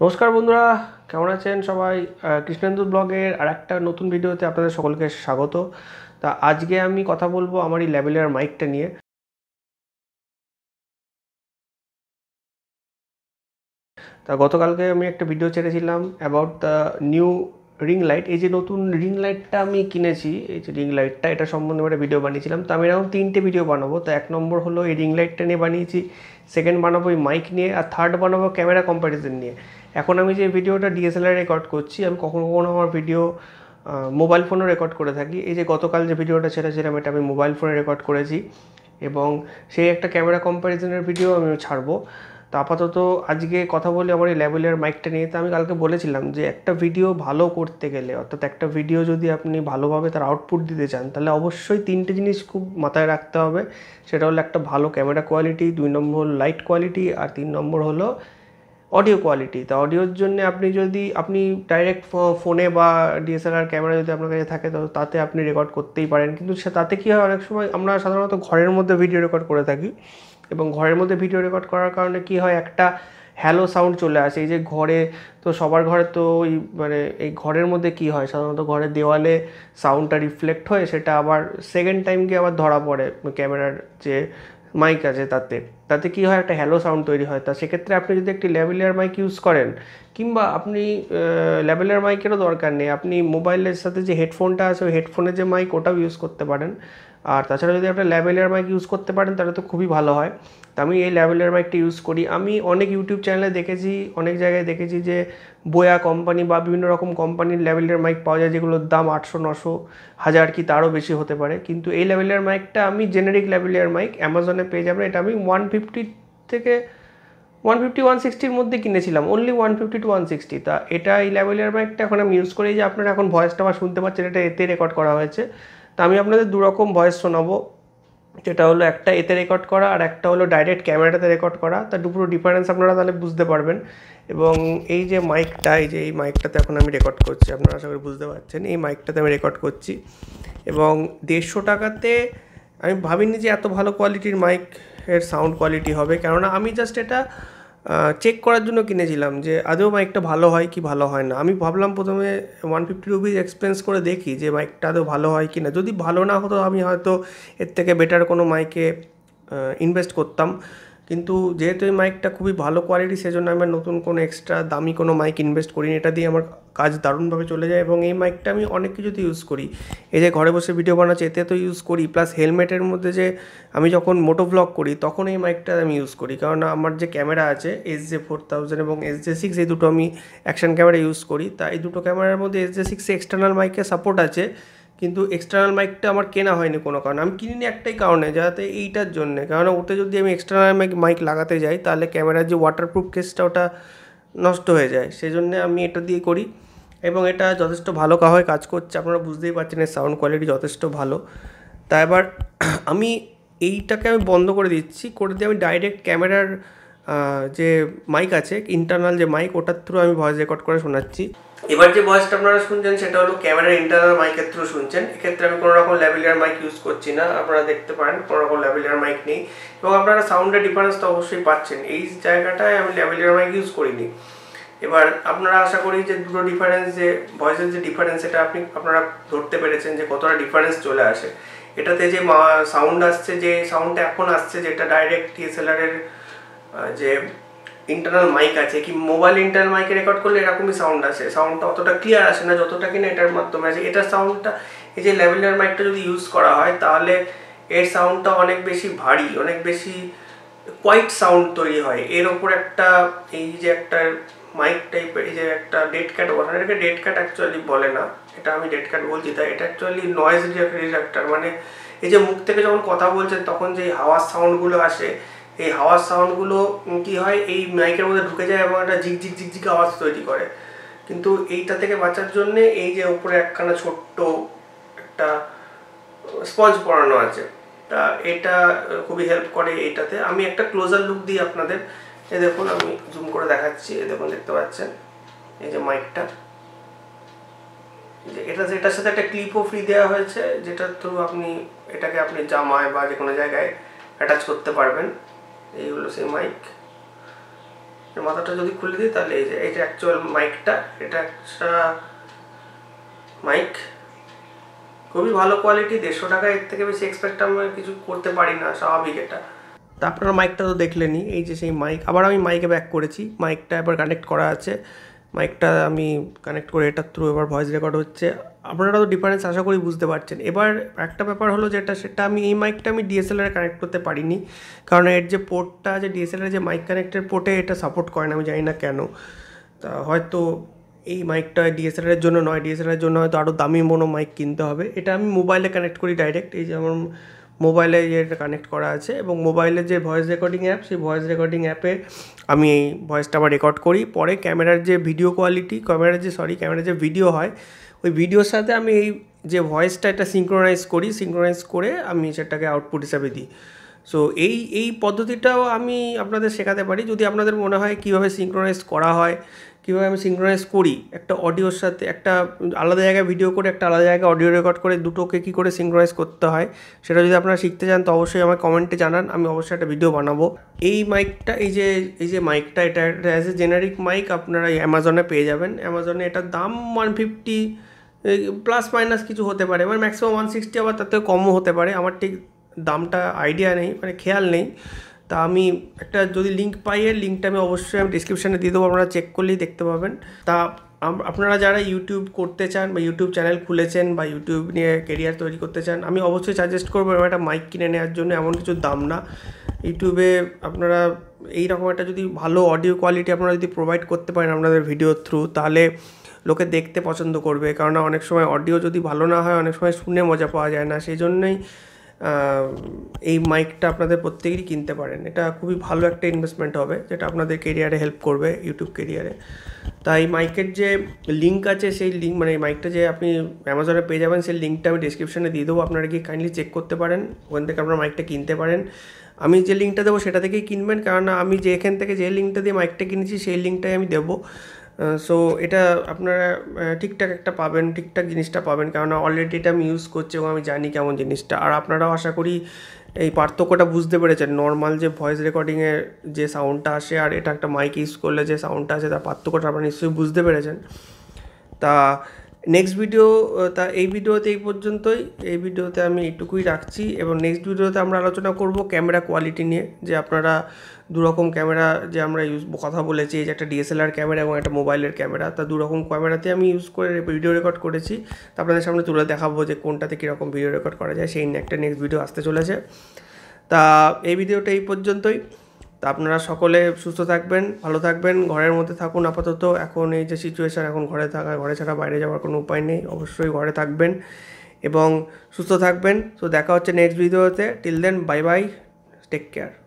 নমস্কার বন্ধুরা কেমন আছেন সবাই কৃষ্ণেন্দু ব্লগের আর একটা নতুন ভিডিওতে আপনাদের সকলকে স্বাগত তা আজকে আমি কথা বলবো আমার এই ল্যাবেলের মাইকটা নিয়ে তা গতকালকে আমি একটা ভিডিও ছেড়েছিলাম about the new ring light এই যে নতুন রিং লাইটটা আমি কিনেছি এই যে রিং লাইটটা এটা সম্বন্ধে একটা ভিডিও বানিয়েছিলাম তো আমি এরকম তিনটে ভিডিও বানাবো তো এক নম্বর হলো এই রিং লাইটটা নিয়ে বানিয়েছি সেকেন্ড বানাবো এই মাইক নিয়ে আর থার্ড বানাবো ক্যামেরা কম্প্যারিজন নিয়ে এখন আমি যে ভিডিওটা ডিএসএলআর রেকর্ড করছি আমি কখনো কখনো আমার ভিডিও মোবাইল ফোনও রেকর্ড করে থাকি এই যে গতকাল যে ভিডিওটা ছেড়েছিলাম এটা আমি মোবাইল ফোনে রেকর্ড করেছি এবং সেই একটা ক্যামেরা কম্প্যারিজনের ভিডিও আমি ছাড়বো তো আপাতত আজকে কথা বলি আমার এই ল্যাবেলের মাইকটা নিয়ে তো আমি কালকে বলেছিলাম যে একটা ভিডিও ভালো করতে গেলে অর্থাৎ একটা ভিডিও যদি আপনি ভালোভাবে তার আউটপুট দিতে চান তাহলে অবশ্যই তিনটে জিনিস খুব মাথায় রাখতে হবে সেটা হলো একটা ভালো ক্যামেরা কোয়ালিটি দুই নম্বর লাইট কোয়ালিটি আর তিন নম্বর হলো অডিও কোয়ালিটি তা অডিওর জন্য আপনি যদি আপনি ডাইরেক্ট ফোনে বা ডিএসএলআর ক্যামেরা যদি আপনার কাছে থাকে তো তাতে আপনি রেকর্ড করতেই পারেন কিন্তু তাতে কী হয় অনেক সময় আমরা সাধারণত ঘরের মধ্যে ভিডিও রেকর্ড করে থাকি এবং ঘরের মধ্যে ভিডিও রেকর্ড করার কারণে কি হয় একটা হ্যালো সাউন্ড চলে আসে এই যে ঘরে তো সবার ঘরে তো ওই মানে এই ঘরের মধ্যে কি হয় সাধারণত ঘরের দেওয়ালে সাউন্ডটা রিফ্লেক্ট হয়ে সেটা আবার সেকেন্ড টাইম গিয়ে আবার ধরা পড়ে ক্যামেরার যে মাইক আছে তাতে তাতে কি হয় একটা হ্যালো সাউন্ড তৈরি হয় তা সেক্ষেত্রে আপনি যদি একটি লেভেলের মাইক ইউজ করেন কিংবা আপনি লেভেলের মাইকেরও দরকার নেই আপনি মোবাইলের সাথে যে হেডফোনটা আছে ওই হেডফোনের যে মাইক ওটাও ইউজ করতে পারেন আর তাছাড়া যদি আপনি লেভেলের মাইক ইউজ করতে পারেন তাহলে তো খুবই ভালো হয় তা আমি এই লেভেলের মাইকটি ইউজ করি আমি অনেক ইউটিউব চ্যানেলে দেখেছি অনেক জায়গায় দেখেছি যে বোয়া কোম্পানি বা বিভিন্ন রকম কোম্পানির লেভেলের মাইক পাওয়া যায় যেগুলোর দাম আটশো নশো হাজার কি তারও বেশি হতে পারে কিন্তু এই লেভেলের মাইকটা আমি জেনেরিক লেভেলের মাইক অ্যামাজনে পেয়ে যাবেন এটা আমি ওয়ান ফিফটি থেকে ওয়ান ফিফটি ওয়ান সিক্সটির মধ্যে কিনেছিলাম only one fifty to one sixty তা এটা এই লেভেলের মাইকটা এখন আমি ইউজ করি যে আপনারা এখন ভয়েসটা আমার শুনতে পাচ্ছেন এটা এতে রেকর্ড করা হয়েছে তা আমি আপনাদের দুরকম ভয়েস শোনাবো যেটা হলো একটা এতে রেকর্ড করা আর একটা হলো ডাইরেক্ট ক্যামেরাটাতে রেকর্ড করা তা দুপুরো ডিফারেন্স আপনারা তাহলে বুঝতে পারবেন এবং এই যে মাইকটা এই যে এই মাইকটাতে এখন আমি রেকর্ড করছি আপনারা আশা করি বুঝতে পারছেন এই মাইকটাতে আমি রেকর্ড করছি এবং দেড়শো টাকাতে আমি ভাবিনি যে এত ভালো কোয়ালিটির মাইক এর সাউন্ড কোয়ালিটি হবে কেননা আমি জাস্ট এটা চেক করার জন্য কিনেছিলাম যে আদৌ মাইকটা ভালো হয় কি ভালো হয় না আমি ভাবলাম প্রথমে ওয়ান ফিফটি রুপিজ এক্সপেন্স করে দেখি যে মাইকটা আদৌ ভালো হয় কি না যদি ভালো না হতো আমি হয়তো এর থেকে বেটার কোনো মাইকে ইনভেস্ট করতাম কিন্তু যেহেতু এই মাইকটা খুবই ভালো কোয়ালিটি সেজন্য আমি নতুন কোনো এক্সট্রা দামি কোনো মাইক ইনভেস্ট করিনি এটা দিয়ে আমার কাজ দারুণভাবে চলে যায় এবং এই মাইকটা আমি অনেক কিছুতে ইউজ করি এই যে ঘরে বসে ভিডিও বানাচ্ছি এতে তো ইউজ করি প্লাস হেলমেটের মধ্যে যে আমি যখন মোটো ব্লগ করি তখন এই মাইকটা আমি ইউজ করি কারণ আমার যে ক্যামেরা আছে এস জে ফোর থাউজেন্ড এবং এস জে সিক্স এই দুটো আমি অ্যাকশান ক্যামেরা ইউজ করি তা এই দুটো ক্যামেরার মধ্যে এস জে সিক্সে এক্সটার্নাল মাইকের সাপোর্ট আছে কিন্তু এক্সটার্নাল মাইকটা আমার কেনা হয়নি কোনো কারণে আমি কিনিনি একটাই কারণে যাতে এইটার জন্যে কারণ ওতে যদি আমি এক্সটার্নাল মাইক মাইক লাগাতে যাই তাহলে ক্যামেরার যে ওয়াটারপ্রুফ কেসটা ওটা নষ্ট হয়ে যায় সেই জন্যে আমি এটা দিয়ে করি এবং এটা যথেষ্ট ভালো হয় কাজ করছে আপনারা বুঝতেই পারছেন এর সাউন্ড কোয়ালিটি যথেষ্ট ভালো তা এবার আমি এইটাকে আমি বন্ধ করে দিচ্ছি করে দিয়ে আমি ডাইরেক্ট ক্যামেরার যে মাইক আছে ইন্টারনাল যে মাইক ওটার থ্রু আমি ভয়েস রেকর্ড করে শোনাচ্ছি এবার যে ভয়েসটা আপনারা শুনছেন সেটা হলো ক্যামেরার ইন্টারনাল মাইকের থ্রু শুনছেন এক্ষেত্রে আমি কোনো রকম ল্যাভেলিয়ার মাইক ইউজ করছি না আপনারা দেখতে পারেন কোনো রকম ল্যাভেলিয়ার মাইক নেই এবং আপনারা সাউন্ডের ডিফারেন্স তো অবশ্যই পাচ্ছেন এই জায়গাটায় আমি ল্যাভেলিয়ার মাইক ইউজ করিনি এবার আপনারা আশা করি যে দুটো ডিফারেন্স যে ভয়েসের যে ডিফারেন্স সেটা আপনি আপনারা ধরতে পেরেছেন যে কতটা ডিফারেন্স চলে আসে এটাতে যে সাউন্ড আসছে যে সাউন্ডটা এখন আসছে যেটা ডাইরেক্ট ডিএসএলআরের যে ইন্টারনাল মাইক আছে কি মোবাইল ইন্টারনাল মাইকে রেকর্ড করলে এরকমই সাউন্ড আসে সাউন্ডটা অতটা ক্লিয়ার আসে না যতটা কিনা এটার মাধ্যমে আসে এটার সাউন্ডটা এই যে ল্যাভেন্ডার মাইকটা যদি ইউজ করা হয় তাহলে এর সাউন্ডটা অনেক বেশি ভারী অনেক বেশি কোয়াইট সাউন্ড তৈরি হয় এর ওপর একটা এই যে একটা মাইক টাইপের এই যে একটা ডেড ক্যাট বলে এটাকে ডেড ক্যাট অ্যাকচুয়ালি বলে না এটা আমি ডেড ক্যাট বলছি তাই এটা অ্যাকচুয়ালি নয়েজ রিডাক্টার মানে এই যে মুখ থেকে যখন কথা বলছেন তখন যে হাওয়ার সাউন্ডগুলো আসে এই হাওয়ার সাউন্ডগুলো কী হয় এই মাইকের মধ্যে ঢুকে যায় এবং একটা ঝিকঝিক ঝিক আওয়াজ তৈরি করে কিন্তু এইটা থেকে বাঁচার জন্যে এই যে উপরে একখানা ছোট্ট একটা স্পঞ্জ পরানো আছে তা এটা খুবই হেল্প করে এইটাতে আমি একটা ক্লোজার লুক দিই আপনাদের এ দেখুন আমি জুম করে দেখাচ্ছি এ দেখুন দেখতে পাচ্ছেন এই যে মাইকটা যে এটা এটার সাথে একটা ক্লিপও ফ্রি দেওয়া হয়েছে যেটার থ্রু আপনি এটাকে আপনি জামায় বা যে কোনো জায়গায় অ্যাটাচ করতে পারবেন এই হলো সেই মাইক মাথাটা যদি খুলে দিই তাহলে এই যে এই যে অ্যাকচুয়াল মাইকটা এটা একটা মাইক খুবই ভালো কোয়ালিটি দেড়শো টাকা এর থেকে বেশি এক্সপেক্ট আমরা কিছু করতে পারি না স্বাভাবিক এটা তা আপনারা মাইকটা তো দেখলেনি এই যে সেই মাইক আবার আমি মাইকে ব্যাক করেছি মাইকটা এবার কানেক্ট করা আছে মাইকটা আমি কানেক্ট করে এটার থ্রু এবার ভয়েস রেকর্ড হচ্ছে আপনারা তো ডিফারেন্স আশা করি বুঝতে পারছেন এবার একটা ব্যাপার হলো যেটা সেটা আমি এই মাইকটা আমি ডিএসএলআর কানেক্ট করতে পারিনি কারণ এর যে পোর্টটা যে ডিএসএলআর যে মাইক কানেক্টের পোর্টে এটা সাপোর্ট করে না আমি জানি না কেন তা হয়তো এই মাইকটা ডিএসএলআরের জন্য নয় ডিএসএলআরের জন্য হয়তো আরও দামি মনো মাইক কিনতে হবে এটা আমি মোবাইলে কানেক্ট করি ডাইরেক্ট এই যেমন মোবাইলে ইয়েটা কানেক্ট করা আছে এবং মোবাইলের যে ভয়েস রেকর্ডিং অ্যাপ সেই ভয়েস রেকর্ডিং অ্যাপে আমি এই ভয়েসটা আবার রেকর্ড করি পরে ক্যামেরার যে ভিডিও কোয়ালিটি ক্যামেরার যে সরি ক্যামেরার যে ভিডিও হয় ওই ভিডিওর সাথে আমি এই যে ভয়েসটা এটা সিঙ্ক্রোনাইজ করি সিঙ্ক্রোনাইজ করে আমি সেটাকে আউটপুট হিসাবে দিই সো এই এই পদ্ধতিটাও আমি আপনাদের শেখাতে পারি যদি আপনাদের মনে হয় কীভাবে সিঙ্ক্রোনাইজ করা হয় কীভাবে আমি সিঙ্ক্রোনাইজ করি একটা অডিওর সাথে একটা আলাদা জায়গায় ভিডিও করে একটা আলাদা জায়গায় অডিও রেকর্ড করে দুটোকে কী করে সিঙ্ক্রোনাইজ করতে হয় সেটা যদি আপনারা শিখতে চান তো অবশ্যই আমার কমেন্টে জানান আমি অবশ্যই একটা ভিডিও বানাবো এই মাইকটা এই যে এই যে মাইকটা এটা অ্যাজ এ জেনারিক মাইক আপনারা অ্যামাজনে পেয়ে যাবেন অ্যামাজনে এটার দাম ওয়ান ফিফটি প্লাস মাইনাস কিছু হতে পারে মানে ম্যাক্সিমাম ওয়ান সিক্সটি আবার তাতে কমও হতে পারে আমার ঠিক দামটা আইডিয়া নেই মানে খেয়াল নেই তা আমি একটা যদি লিঙ্ক পাই এর লিঙ্কটা আমি অবশ্যই আমি ডিসক্রিপশানে দিয়ে দেবো আপনারা চেক করলেই দেখতে পাবেন তা আপনারা যারা ইউটিউব করতে চান বা ইউটিউব চ্যানেল খুলেছেন বা ইউটিউব নিয়ে কেরিয়ার তৈরি করতে চান আমি অবশ্যই সাজেস্ট করবো একটা মাইক কিনে নেওয়ার জন্য এমন কিছু দাম না ইউটিউবে আপনারা এই রকম একটা যদি ভালো অডিও কোয়ালিটি আপনারা যদি প্রোভাইড করতে পারেন আপনাদের ভিডিওর থ্রু তাহলে লোকে দেখতে পছন্দ করবে কারণ অনেক সময় অডিও যদি ভালো না হয় অনেক সময় শুনে মজা পাওয়া যায় না সেই জন্যই এই মাইকটা আপনাদের প্রত্যেকেরই কিনতে পারেন এটা খুবই ভালো একটা ইনভেস্টমেন্ট হবে যেটা আপনাদের কেরিয়ারে হেল্প করবে ইউটিউব কেরিয়ারে তাই এই মাইকের যে লিঙ্ক আছে সেই লিঙ্ক মানে মাইকটা যে আপনি অ্যামাজনে পেয়ে যাবেন সেই লিঙ্কটা আমি ডিসক্রিপশানে দিয়ে দেবো আপনারা গিয়ে কাইন্ডলি চেক করতে পারেন ওখান থেকে আপনারা মাইকটা কিনতে পারেন আমি যে লিঙ্কটা দেবো সেটা থেকেই কিনবেন কারণ আমি যে এখান থেকে যে লিঙ্কটা দিয়ে মাইকটা কিনেছি সেই লিঙ্কটাই আমি দেবো সো এটা আপনারা ঠিকঠাক একটা পাবেন ঠিকঠাক জিনিসটা পাবেন কেননা অলরেডি এটা আমি ইউজ করছি এবং আমি জানি কেমন জিনিসটা আর আপনারাও আশা করি এই পার্থক্যটা বুঝতে পেরেছেন নর্মাল যে ভয়েস রেকর্ডিংয়ের যে সাউন্ডটা আসে আর এটা একটা মাইক ইউজ করলে যে সাউন্ডটা আসে তার পার্থক্যটা আপনারা নিশ্চয়ই বুঝতে পেরেছেন তা নেক্সট ভিডিও তা এই ভিডিওতে এই পর্যন্তই এই ভিডিওতে আমি এইটুকুই রাখছি এবং নেক্সট ভিডিওতে আমরা আলোচনা করব ক্যামেরা কোয়ালিটি নিয়ে যে আপনারা দুরকম ক্যামেরা যে আমরা ইউজ কথা বলেছি যে একটা ডিএসএলআর ক্যামেরা এবং একটা মোবাইলের ক্যামেরা তা দুরকম ক্যামেরাতে আমি ইউজ করে ভিডিও রেকর্ড করেছি তা আপনাদের সামনে তুলে দেখাবো যে কোনটাতে কীরকম ভিডিও রেকর্ড করা যায় সেই নিয়ে একটা নেক্সট ভিডিও আসতে চলেছে তা এই ভিডিওটা এই পর্যন্তই তা আপনারা সকলে সুস্থ থাকবেন ভালো থাকবেন ঘরের মধ্যে থাকুন আপাতত এখন এই যে সিচুয়েশান এখন ঘরে থাকা ঘরে ছাড়া বাইরে যাওয়ার কোনো উপায় নেই অবশ্যই ঘরে থাকবেন এবং সুস্থ থাকবেন তো দেখা হচ্ছে নেক্সট ভিডিওতে till then bye bye take care